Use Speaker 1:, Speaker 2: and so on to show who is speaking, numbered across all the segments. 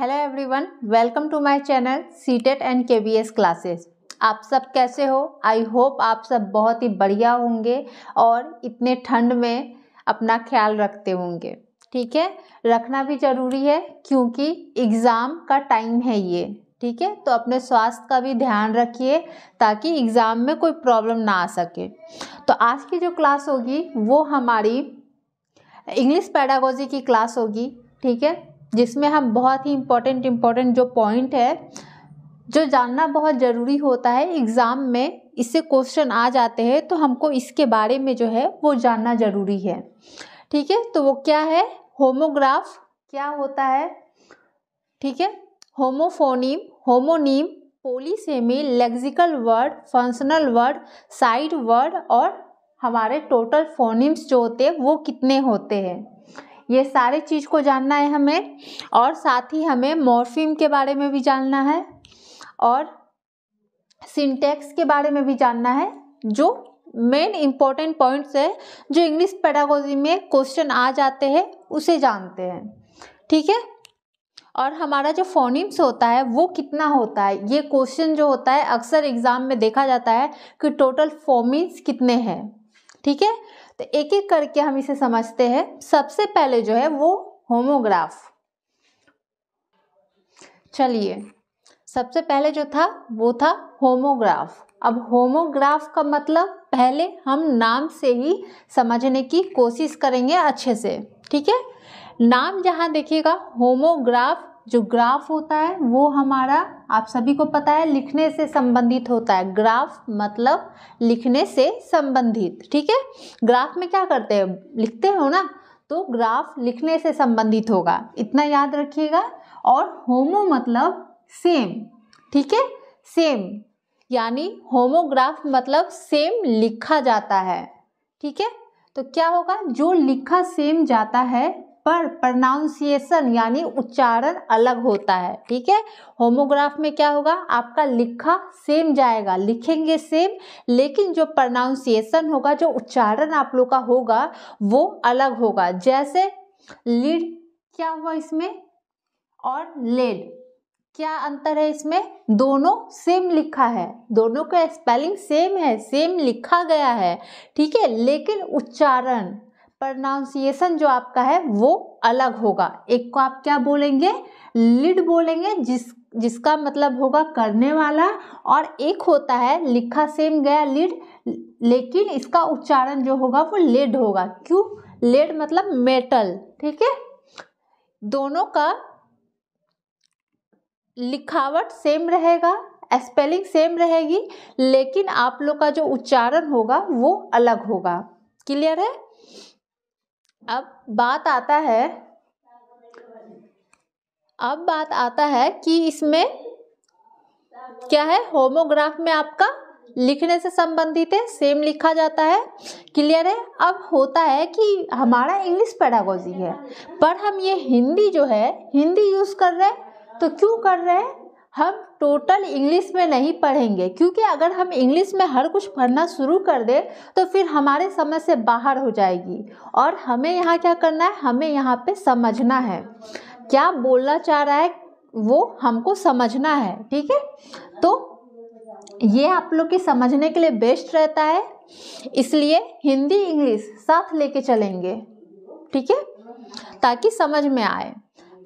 Speaker 1: hello everyone welcome to my channel CTET and KVS classes आप सब कैसे हो आई होप आप सब बहुत ही बढ़िया होंगे और इतने ठंड में अपना ख्याल रखते होंगे ठीक है रखना भी ज़रूरी है क्योंकि एग्ज़ाम का टाइम है ये ठीक है तो अपने स्वास्थ्य का भी ध्यान रखिए ताकि एग्ज़ाम में कोई प्रॉब्लम ना आ सके तो आज की जो क्लास होगी वो हमारी इंग्लिश पैडागोजी की क्लास होगी ठीक है जिसमें हम बहुत ही इम्पोर्टेंट इम्पोर्टेंट जो पॉइंट है जो जानना बहुत ज़रूरी होता है एग्ज़ाम में इससे क्वेश्चन आ जाते हैं तो हमको इसके बारे में जो है वो जानना ज़रूरी है ठीक है तो वो क्या है होमोग्राफ क्या होता है ठीक है homophone homonym polysemy lexical word functional word sight word और हमारे टोटल फोनिम्स जो होते हैं वो कितने होते हैं ये सारे चीज़ को जानना है हमें और साथ ही हमें मॉर्फिम के बारे में भी जानना है और सिंटेक्स के बारे में भी जानना है जो मेन इम्पॉर्टेंट पॉइंट्स है जो इंग्लिश पैडागोजी में क्वेश्चन आ जाते हैं उसे जानते हैं ठीक है और हमारा जो फोनिम्स होता है वो कितना होता है ये क्वेश्चन जो होता है अक्सर एग्ज़ाम में देखा जाता है कि टोटल फोमिन्स कितने हैं ठीक है तो एक एक करके हम इसे समझते हैं सबसे पहले जो है वो होमोग्राफ चलिए सबसे पहले जो था वो था होमोग्राफ अब होमोग्राफ का मतलब पहले हम नाम से ही समझने की कोशिश करेंगे अच्छे से ठीक है नाम जहाँ देखिएगा होमोग्राफ जो ग्राफ होता है वो हमारा आप सभी को पता है लिखने से संबंधित होता है ग्राफ मतलब लिखने से संबंधित ठीक है ग्राफ में क्या करते हैं लिखते हो ना तो ग्राफ लिखने से संबंधित होगा इतना याद रखिएगा और होमो मतलब सेम ठीक है सेम यानी होमोग्राफ मतलब सेम लिखा जाता है ठीक है तो क्या होगा जो लिखा सेम जाता है पर प्रनाउंसिएशन यानी उच्चारण अलग होता है ठीक है होमोग्राफ में क्या होगा आपका लिखा सेम जाएगा लिखेंगे सेम लेकिन जो प्रनाउंसिएशन होगा जो उच्चारण आप लोग का होगा वो अलग होगा जैसे लीड क्या हुआ इसमें और लेड क्या अंतर है इसमें दोनों सेम लिखा है दोनों का स्पेलिंग सेम है सेम लिखा गया है ठीक है लेकिन उच्चारण प्रनाउंसिएशन जो आपका है वो अलग होगा एक को आप क्या बोलेंगे लिड बोलेंगे जिस जिसका मतलब होगा करने वाला और एक होता है लिखा सेम गया लिड लेकिन इसका उच्चारण जो होगा वो लेड होगा क्यों लेड मतलब मेटल ठीक है दोनों का लिखावट सेम रहेगा स्पेलिंग सेम रहेगी लेकिन आप लोग का जो उच्चारण होगा वो अलग होगा क्लियर है अब बात आता है अब बात आता है कि इसमें क्या है होमोग्राफ में आपका लिखने से संबंधित है सेम लिखा जाता है क्लियर है अब होता है कि हमारा इंग्लिश पैडागोजी है पर हम ये हिंदी जो है हिंदी यूज़ कर रहे हैं तो क्यों कर रहे हैं हम टोटल इंग्लिश में नहीं पढ़ेंगे क्योंकि अगर हम इंग्लिश में हर कुछ पढ़ना शुरू कर दें तो फिर हमारे समझ से बाहर हो जाएगी और हमें यहाँ क्या करना है हमें यहाँ पे समझना है क्या बोलना चाह रहा है वो हमको समझना है ठीक है तो ये आप लोग के समझने के लिए बेस्ट रहता है इसलिए हिंदी इंग्लिश साथ लेके चलेंगे ठीक है ताकि समझ में आए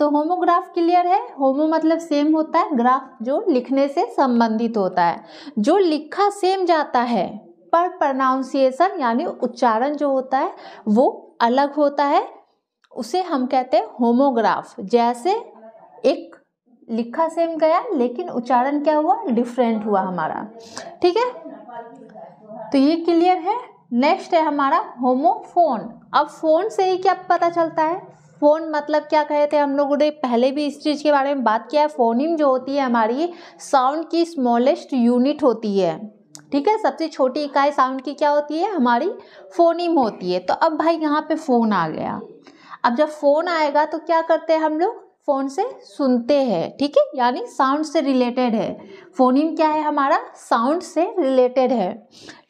Speaker 1: तो होमोग्राफ क्लियर है होमो मतलब सेम होता है ग्राफ जो लिखने से संबंधित होता है जो लिखा सेम जाता है पर प्रनाउंसिएशन यानी उच्चारण जो होता है वो अलग होता है उसे हम कहते हैं होमोग्राफ जैसे एक लिखा सेम गया लेकिन उच्चारण क्या हुआ डिफरेंट हुआ हमारा ठीक है तो ये क्लियर है नेक्स्ट है हमारा होमोफोन अब फोन से ही क्या पता चलता है फ़ोन मतलब क्या कहे थे हम लोगों ने पहले भी इस चीज़ के बारे में बात किया है फोनिम जो होती है हमारी साउंड की स्मॉलेस्ट यूनिट होती है ठीक है सबसे छोटी इकाई साउंड की क्या होती है हमारी फोनिम होती है तो अब भाई यहाँ पे फ़ोन आ गया अब जब फ़ोन आएगा तो क्या करते हैं हम लोग फ़ोन से सुनते हैं ठीक है यानी साउंड से रिलेटेड है फोनिम क्या है हमारा साउंड से रिलेटेड है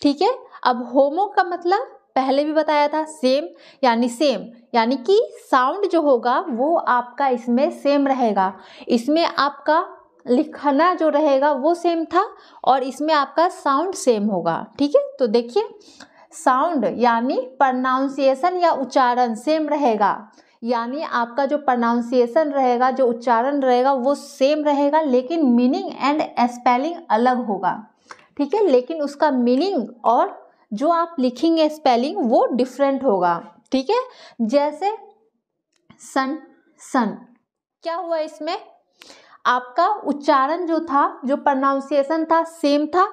Speaker 1: ठीक है अब होमो का मतलब पहले भी बताया था सेम यानी सेम यानी कि साउंड जो होगा वो आपका इसमें सेम रहेगा इसमें आपका लिखना जो रहेगा वो सेम था और इसमें आपका साउंड सेम होगा ठीक है तो देखिए साउंड यानी प्रनाउंसिएशन या उच्चारण सेम रहेगा यानी आपका जो प्रनाउंसिएशन रहेगा जो उच्चारण रहेगा वो सेम रहेगा लेकिन मीनिंग एंड स्पेलिंग अलग होगा ठीक है लेकिन उसका मीनिंग और जो आप लिखेंगे स्पेलिंग वो डिफरेंट होगा ठीक है जैसे सन सन क्या हुआ इसमें आपका उच्चारण जो था जो प्रोनाउंसिएशन था सेम था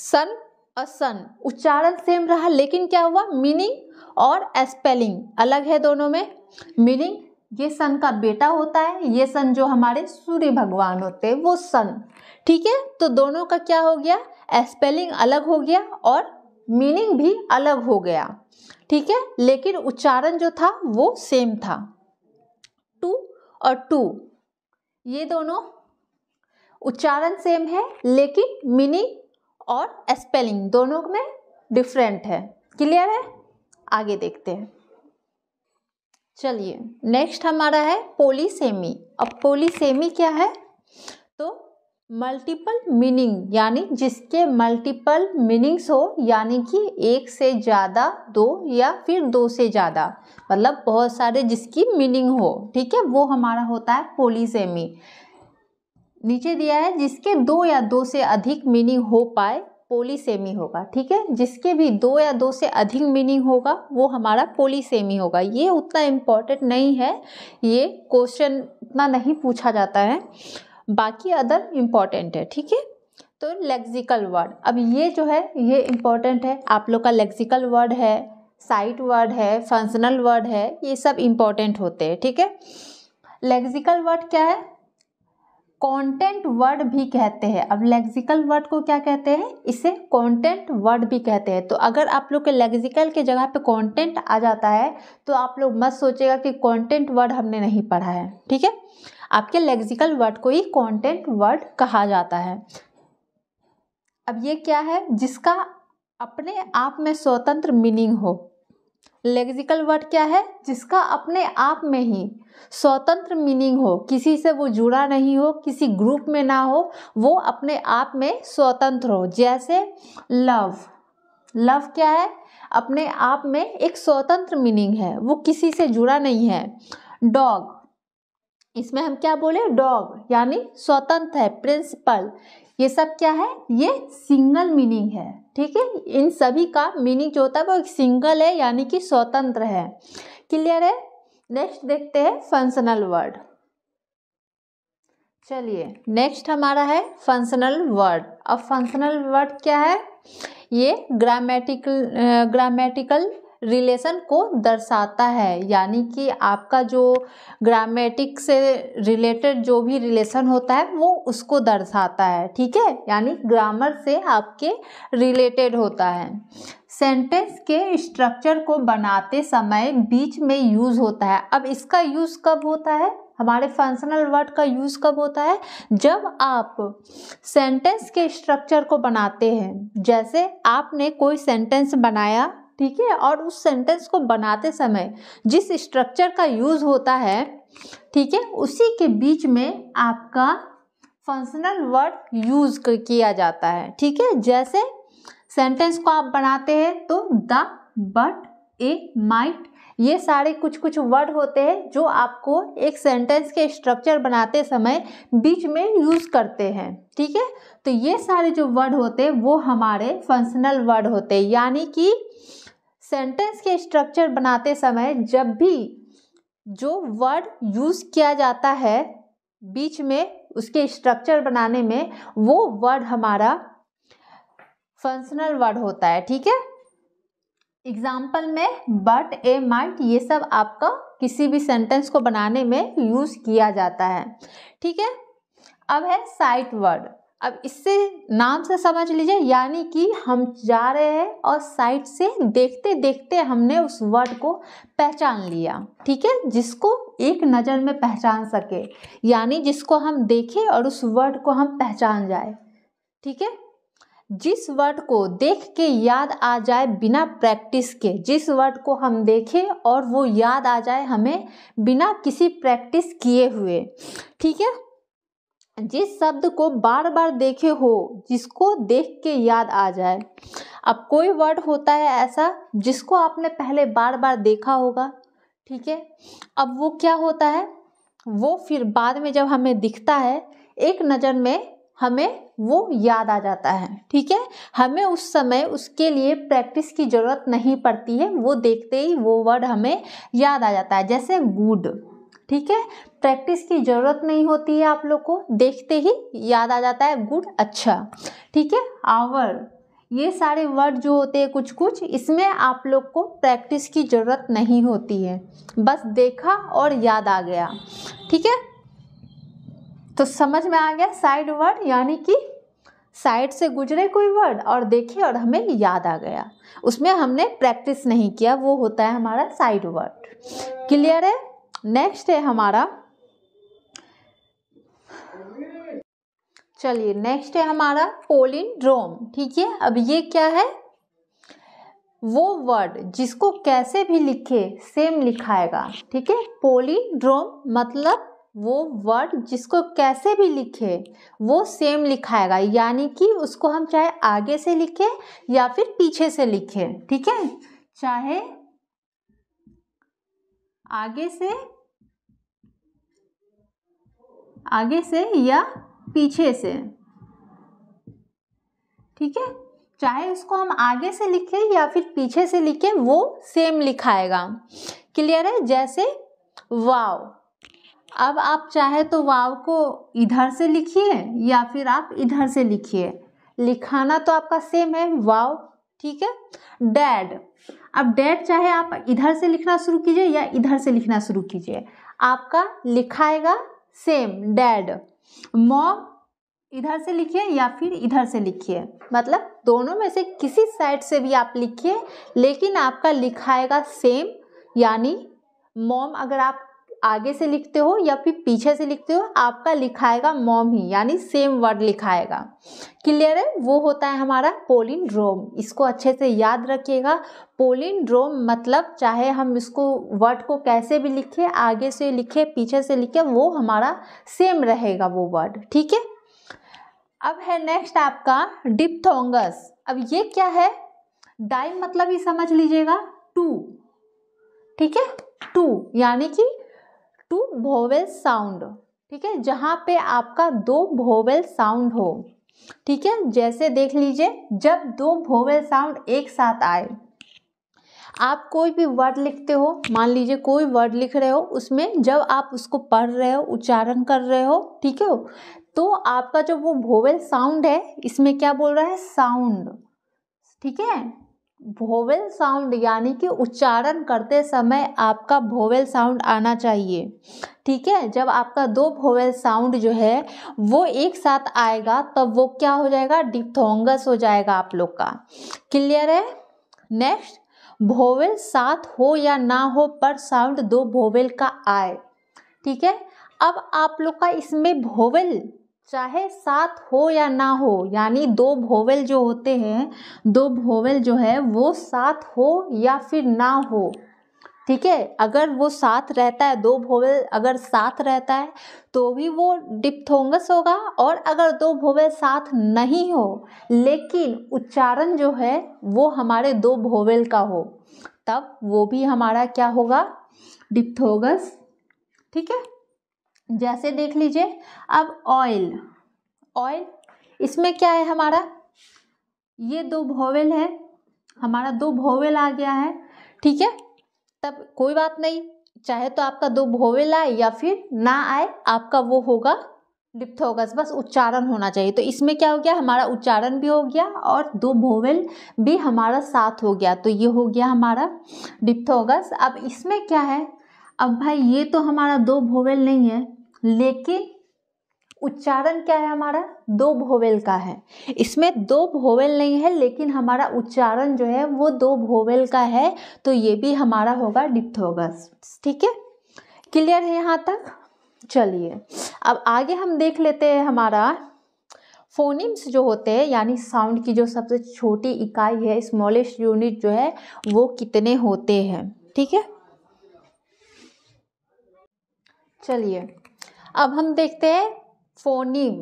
Speaker 1: सन और सन उच्चारण सेम रहा लेकिन क्या हुआ मीनिंग और स्पेलिंग अलग है दोनों में मीनिंग ये सन का बेटा होता है ये सन जो हमारे सूर्य भगवान होते हैं वो सन ठीक है तो दोनों का क्या हो गया स्पेलिंग अलग हो गया और मीनिंग भी अलग हो गया ठीक है लेकिन उच्चारण जो था वो सेम था टू और टू ये दोनों उच्चारण सेम है लेकिन मीनिंग और स्पेलिंग दोनों में डिफरेंट है क्लियर है आगे देखते हैं चलिए नेक्स्ट हमारा है पोलीसेमी अब पोलीसेमी क्या है तो मल्टीपल मीनिंग यानी जिसके मल्टीपल मीनिंग्स हो यानी कि एक से ज़्यादा दो या फिर दो से ज़्यादा मतलब बहुत सारे जिसकी मीनिंग हो ठीक है वो हमारा होता है पोलीसेमी नीचे दिया है जिसके दो या दो से अधिक मीनिंग हो पाए पोलीसेमी होगा ठीक है जिसके भी दो या दो से अधिक मीनिंग होगा वो हमारा पोलीसेमी होगा ये उतना इम्पॉर्टेंट नहीं है ये क्वेश्चन उतना नहीं पूछा जाता है बाकी अदर इम्पॉर्टेंट है ठीक है तो लेक्सिकल वर्ड अब ये जो है ये इम्पॉर्टेंट है आप लोग का लेक्सिकल वर्ड है साइट वर्ड है फंक्शनल वर्ड है ये सब इम्पॉर्टेंट होते हैं ठीक है लेक्सिकल वर्ड क्या है कंटेंट वर्ड भी कहते हैं अब लेक्सिकल वर्ड को क्या कहते हैं इसे कंटेंट वर्ड भी कहते हैं तो अगर आप लोग के लेक्सिकल के जगह पे कंटेंट आ जाता है तो आप लोग मत सोचेगा कि कंटेंट वर्ड हमने नहीं पढ़ा है ठीक है आपके लेक्सिकल वर्ड को ही कॉन्टेंट वर्ड कहा जाता है अब ये क्या है जिसका अपने आप में स्वतंत्र मीनिंग हो लेक्सिकल वर्ड क्या है जिसका अपने आप में ही स्वतंत्र मीनिंग हो किसी से वो जुड़ा नहीं हो किसी ग्रुप में ना हो वो अपने आप में स्वतंत्र हो जैसे लव लव क्या है अपने आप में एक स्वतंत्र मीनिंग है वो किसी से जुड़ा नहीं है डॉग इसमें हम क्या बोले डॉग यानी स्वतंत्र है प्रिंसिपल ये सब क्या है ये सिंगल मीनिंग है ठीक है इन सभी का मीनिंग जो होता है वो सिंगल है यानी कि स्वतंत्र है क्लियर है नेक्स्ट देखते हैं फंक्शनल वर्ड चलिए नेक्स्ट हमारा है फंक्शनल वर्ड अब फंक्शनल वर्ड क्या है ये ग्रामेटिकल ग्रामेटिकल रिलेशन को दर्शाता है यानी कि आपका जो ग्रामेटिक से रिलेटेड जो भी रिलेशन होता है वो उसको दर्शाता है ठीक है यानी ग्रामर से आपके रिलेटेड होता है सेंटेंस के स्ट्रक्चर को बनाते समय बीच में यूज़ होता है अब इसका यूज़ कब होता है हमारे फंक्शनल वर्ड का यूज़ कब होता है जब आप सेंटेंस के स्ट्रक्चर को बनाते हैं जैसे आपने कोई सेंटेंस बनाया ठीक है और उस सेंटेंस को बनाते समय जिस स्ट्रक्चर का यूज होता है ठीक है उसी के बीच में आपका फंक्शनल वर्ड यूज किया जाता है ठीक है जैसे सेंटेंस को आप बनाते हैं तो द बट ए माइट ये सारे कुछ कुछ वर्ड होते हैं जो आपको एक सेंटेंस के स्ट्रक्चर बनाते समय बीच में यूज़ करते हैं ठीक है तो ये सारे जो वर्ड होते हैं वो हमारे फंक्शनल वर्ड होते हैं यानी कि सेंटेंस के स्ट्रक्चर बनाते समय जब भी जो वर्ड यूज़ किया जाता है बीच में उसके स्ट्रक्चर बनाने में वो वर्ड हमारा फंक्शनल वर्ड होता है ठीक है एग्जाम्पल में बट ए माइट ये सब आपका किसी भी सेंटेंस को बनाने में यूज़ किया जाता है ठीक है अब है साइट वर्ड अब इससे नाम से समझ लीजिए यानी कि हम जा रहे हैं और साइड से देखते देखते हमने उस वर्ड को पहचान लिया ठीक है जिसको एक नज़र में पहचान सके यानी जिसको हम देखें और उस वर्ड को हम पहचान जाए ठीक है जिस वर्ड को देख के याद आ जाए बिना प्रैक्टिस के जिस वर्ड को हम देखें और वो याद आ जाए हमें बिना किसी प्रैक्टिस किए हुए ठीक है जिस शब्द को बार बार देखे हो जिसको देख के याद आ जाए अब कोई वर्ड होता है ऐसा जिसको आपने पहले बार बार देखा होगा ठीक है अब वो क्या होता है वो फिर बाद में जब हमें दिखता है एक नज़र में हमें वो याद आ जाता है ठीक है हमें उस समय उसके लिए प्रैक्टिस की ज़रूरत नहीं पड़ती है वो देखते ही वो वर्ड हमें याद आ जाता है जैसे गुड ठीक है प्रैक्टिस की ज़रूरत नहीं होती है आप लोग को देखते ही याद आ जाता है गुड अच्छा ठीक है आवर ये सारे वर्ड जो होते हैं कुछ कुछ इसमें आप लोग को प्रैक्टिस की ज़रूरत नहीं होती है बस देखा और याद आ गया ठीक है तो समझ में आ गया साइड वर्ड यानी कि साइड से गुजरे कोई वर्ड और देखे और हमें याद आ गया उसमें हमने प्रैक्टिस नहीं किया वो होता है हमारा साइड वर्ड क्लियर है नेक्स्ट है हमारा चलिए नेक्स्ट है हमारा पोलिंड्रोम ठीक है अब ये क्या है वो वर्ड जिसको कैसे भी लिखे सेम लिखाएगा ठीक है पोलिंड्रोम मतलब वो वर्ड जिसको कैसे भी लिखे वो सेम लिखाएगा यानी कि उसको हम चाहे आगे से लिखे या फिर पीछे से लिखे ठीक है चाहे आगे से आगे से या पीछे से ठीक है चाहे उसको हम आगे से लिखें या फिर पीछे से लिखें वो सेम लिखाएगा क्लियर है जैसे वाव अब आप चाहे तो वाव को इधर से लिखिए या फिर आप इधर से लिखिए लिखाना तो आपका सेम है वाव ठीक है डैड अब डैड चाहे आप इधर से लिखना शुरू कीजिए या इधर से लिखना शुरू कीजिए आपका लिखाएगा सेम डैड मॉम इधर से लिखिए या फिर इधर से लिखिए मतलब दोनों में से किसी साइड से भी आप लिखिए लेकिन आपका लिखाएगा सेम यानी मॉम अगर आप आगे से लिखते हो या फिर पीछे से लिखते हो आपका लिखाएगा मॉम ही यानी सेम वर्ड लिखाएगा क्लियर है वो होता है हमारा पोलिंड्रोम इसको अच्छे से याद रखिएगा पोलिंड्रोम मतलब चाहे हम इसको वर्ड को कैसे भी लिखे आगे से लिखे पीछे से लिखे वो हमारा सेम रहेगा वो वर्ड ठीक है अब है नेक्स्ट आपका डिपथोंगस अब ये क्या है डाइम मतलब ही समझ लीजिएगा टू ठीक है टू यानी कि टू भोवेल साउंड ठीक है जहाँ पे आपका दो भोवेल साउंड हो ठीक है जैसे देख लीजिए जब दो भोवेल साउंड एक साथ आए आप कोई भी वर्ड लिखते हो मान लीजिए कोई वर्ड लिख रहे हो उसमें जब आप उसको पढ़ रहे हो उच्चारण कर रहे हो ठीक है तो आपका जो वो भोवेल साउंड है इसमें क्या बोल रहा है साउंड ठीक है भोवेल साउंड यानी कि उच्चारण करते समय आपका भोवेल साउंड आना चाहिए ठीक है जब आपका दो भोवेल साउंड जो है वो एक साथ आएगा तब तो वो क्या हो जाएगा डिप्थोंगस हो जाएगा आप लोग का क्लियर है नेक्स्ट भोवेल साथ हो या ना हो पर साउंड दो भोवेल का आए ठीक है अब आप लोग का इसमें भोवेल चाहे साथ हो या ना हो यानी दो भोवेल जो होते हैं दो भोवेल जो है वो साथ हो या फिर ना हो ठीक है अगर वो साथ रहता है दो भोवेल अगर साथ रहता है तो भी वो डिप्थोंगस होगा और अगर दो भोवेल साथ नहीं हो लेकिन उच्चारण जो है वो हमारे दो भोवेल का हो तब वो भी हमारा क्या होगा डिप्थोंगस ठीक है जैसे देख लीजिए अब ऑयल ऑयल इसमें क्या है हमारा ये दो भोवेल है हमारा दो भोवेल आ गया है ठीक है तब कोई बात नहीं चाहे तो आपका दो भोवेल आए या फिर ना आए आपका वो होगा डिप्थोगस बस उच्चारण होना चाहिए तो इसमें क्या हो गया हमारा उच्चारण भी हो गया और दो भोवेल भी हमारा साथ हो गया तो ये हो गया हमारा डिप्थोगस अब इसमें क्या है अब भाई ये तो हमारा दो भोवेल नहीं है लेकिन उच्चारण क्या है हमारा दो भोवेल का है इसमें दो भोवेल नहीं है लेकिन हमारा उच्चारण जो है वो दो भोवेल का है तो ये भी हमारा होगा डिप्थोगस ठीक है क्लियर है यहाँ तक चलिए अब आगे हम देख लेते हैं हमारा फोनिम्स जो होते हैं यानी साउंड की जो सबसे छोटी इकाई है स्मॉलेस्ट यूनिट जो है वो कितने होते हैं ठीक है चलिए अब हम देखते हैं फोनीम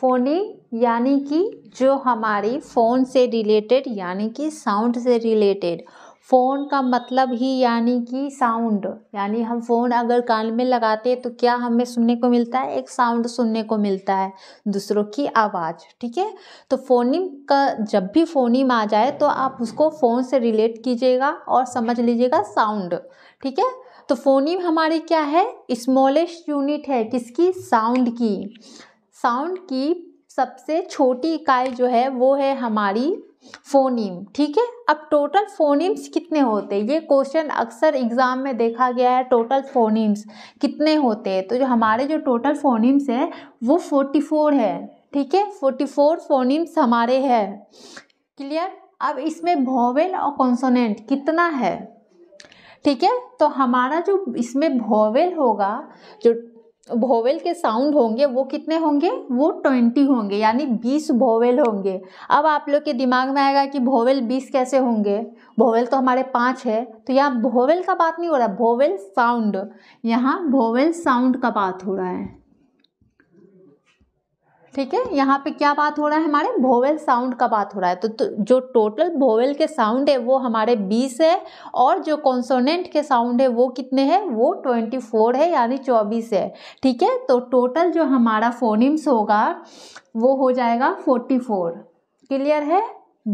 Speaker 1: फोनी यानी कि जो हमारी फ़ोन से रिलेटेड यानी कि साउंड से रिलेटेड फ़ोन का मतलब ही यानी कि साउंड यानी हम फ़ोन अगर कान में लगाते हैं तो क्या हमें सुनने को मिलता है एक साउंड सुनने को मिलता है दूसरों की आवाज़ ठीक है तो फोनिम का जब भी फोनिम आ जाए तो आप उसको फ़ोन से रिलेट कीजिएगा और समझ लीजिएगा साउंड ठीक है तो फोनीम हमारे क्या है स्मॉलेस्ट यूनिट है किसकी साउंड की साउंड की सबसे छोटी इकाई जो है वो है हमारी फोनीम ठीक है अब टोटल फोनीम्स कितने होते हैं ये क्वेश्चन अक्सर एग्जाम में देखा गया है टोटल फोनीम्स कितने होते हैं तो जो हमारे जो टोटल फोनीम्स है वो फोर्टी फोर है ठीक है फोर्टी फोर फोनीम्स हमारे हैं क्लियर अब इसमें भोवेल और कॉन्सोनेंट कितना है ठीक है तो हमारा जो इसमें भोवेल होगा जो भोवेल के साउंड होंगे वो कितने होंगे वो ट्वेंटी होंगे यानी बीस भोवेल होंगे अब आप लोग के दिमाग में आएगा कि भोवेल बीस कैसे होंगे भोवेल तो हमारे पाँच है तो यहाँ भोवेल का बात नहीं हो रहा है भोवेल साउंड यहाँ भोवेल साउंड का बात हो रहा है ठीक है यहाँ पे क्या बात हो रहा है हमारे भोवेल साउंड का बात हो रहा है तो, तो जो टोटल भोवेल के साउंड है वो हमारे 20 है और जो कॉन्सोनेंट के साउंड है वो कितने हैं वो 24 है यानी 24 है ठीक है तो टोटल जो हमारा फोनिम्स होगा वो हो जाएगा 44 क्लियर है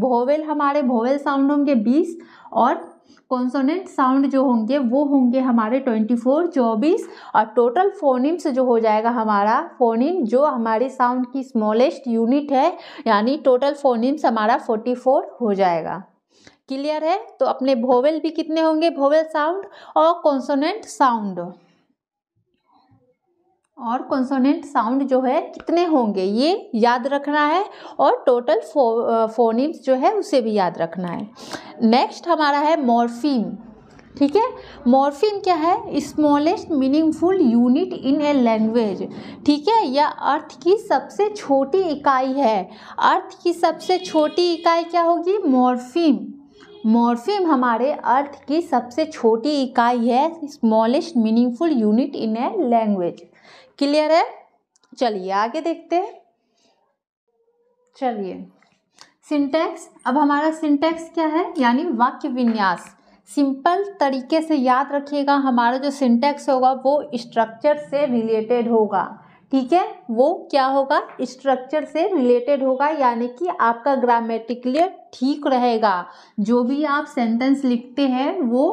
Speaker 1: भोवेल हमारे भोवेल साउंड होंगे 20 और कॉन्सोनेंट साउंड जो होंगे वो होंगे हमारे ट्वेंटी फोर चौबीस और टोटल फोनिम्स जो हो जाएगा हमारा फोनिम जो हमारी साउंड की स्मॉलेस्ट यूनिट है यानी टोटल फोनिम्स हमारा फोर्टी फोर हो जाएगा क्लियर है तो अपने भोवेल भी कितने होंगे भोवेल साउंड और कॉन्सोनेंट साउंड और कॉन्सोनेंट साउंड जो है कितने होंगे ये याद रखना है और टोटल फो, फोनिम्स जो है उसे भी याद रखना है नेक्स्ट हमारा है मॉर्फीम ठीक है मॉर्फीम क्या है smallest meaningful unit in a language ठीक है यह अर्थ की सबसे छोटी इकाई है अर्थ की सबसे छोटी इकाई क्या होगी मॉर्फीम मॉर्फीम हमारे अर्थ की सबसे छोटी इकाई है smallest meaningful unit in a language clear है चलिए आगे देखते हैं चलिए सिंटैक्स अब हमारा सिंटैक्स क्या है यानी वाक्य विन्यास सिंपल तरीके से याद रखिएगा हमारा जो सिंटैक्स होगा वो स्ट्रक्चर से रिलेटेड होगा ठीक है वो क्या होगा स्ट्रक्चर से रिलेटेड होगा यानी कि आपका ग्रामेटिकली ठीक रहेगा जो भी आप सेंटेंस लिखते हैं वो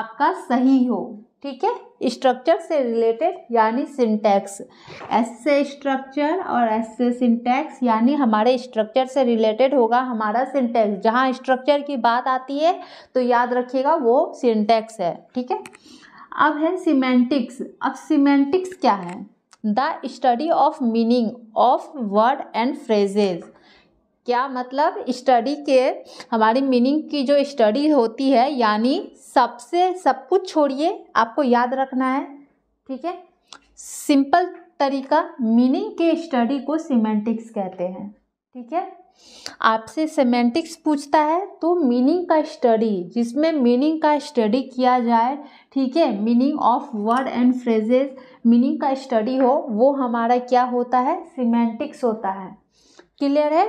Speaker 1: आपका सही हो ठीक है स्ट्रक्चर से रिलेटेड यानी सिंटैक्स एस से स्ट्रक्चर और एस से सिंटैक्स यानी हमारे स्ट्रक्चर से रिलेटेड होगा हमारा सिंटैक्स जहाँ स्ट्रक्चर की बात आती है तो याद रखिएगा वो सिंटैक्स है ठीक है अब है सीमेंटिक्स अब सीमेंटिक्स क्या है the study of meaning of word and phrases क्या मतलब स्टडी के हमारी मीनिंग की जो स्टडी होती है यानी सबसे सब कुछ छोड़िए आपको याद रखना है ठीक है सिंपल तरीका मीनिंग के स्टडी को सीमेंटिक्स कहते हैं ठीक है आपसे सेमेंटिक्स पूछता है तो मीनिंग का स्टडी जिसमें मीनिंग का स्टडी किया जाए ठीक है meaning of word and phrases meaning का स्टडी हो वो हमारा क्या होता है सीमेंटिक्स होता है क्लियर है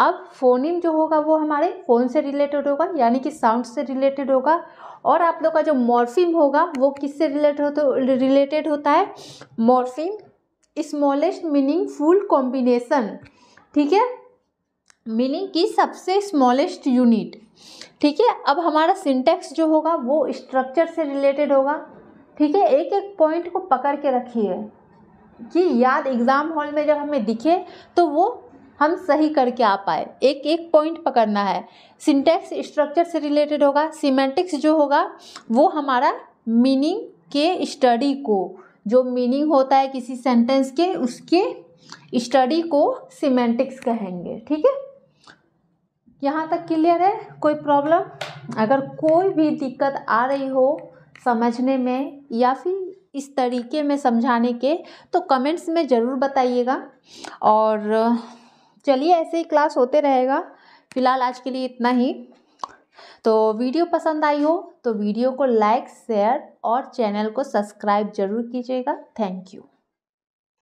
Speaker 1: अब फोनिम जो होगा वो हमारे फ़ोन से रिलेटेड होगा यानी कि साउंड से रिलेटेड होगा और आप लोग का जो मॉर्फिम होगा वो किससे रिलेटेड हो तो रिलेटेड होता है morpheme smallest meaningful combination ठीक है मीनिंग की सबसे स्मॉलेस्ट यूनिट ठीक है अब हमारा सिंटेक्स जो होगा वो स्ट्रक्चर से रिलेटेड होगा ठीक है एक एक पॉइंट को पकड़ के रखिए कि याद एग्ज़ाम हॉल में जब हमें दिखे तो वो हम सही करके आ पाए एक एक पॉइंट पकड़ना है सिंटेक्स स्ट्रक्चर से रिलेटेड होगा सीमेंटिक्स जो होगा वो हमारा मीनिंग के स्टडी को जो मीनिंग होता है किसी सेंटेंस के उसके स्टडी को सीमेंटिक्स कहेंगे ठीक है यहाँ तक क्लियर है कोई प्रॉब्लम अगर कोई भी दिक्कत आ रही हो समझने में या फिर इस तरीके में समझाने के तो कमेंट्स में ज़रूर बताइएगा और चलिए ऐसे ही क्लास होते रहेगा फिलहाल आज के लिए इतना ही तो वीडियो पसंद आई हो तो वीडियो को लाइक शेयर और चैनल को सब्सक्राइब जरूर कीजिएगा थैंक यू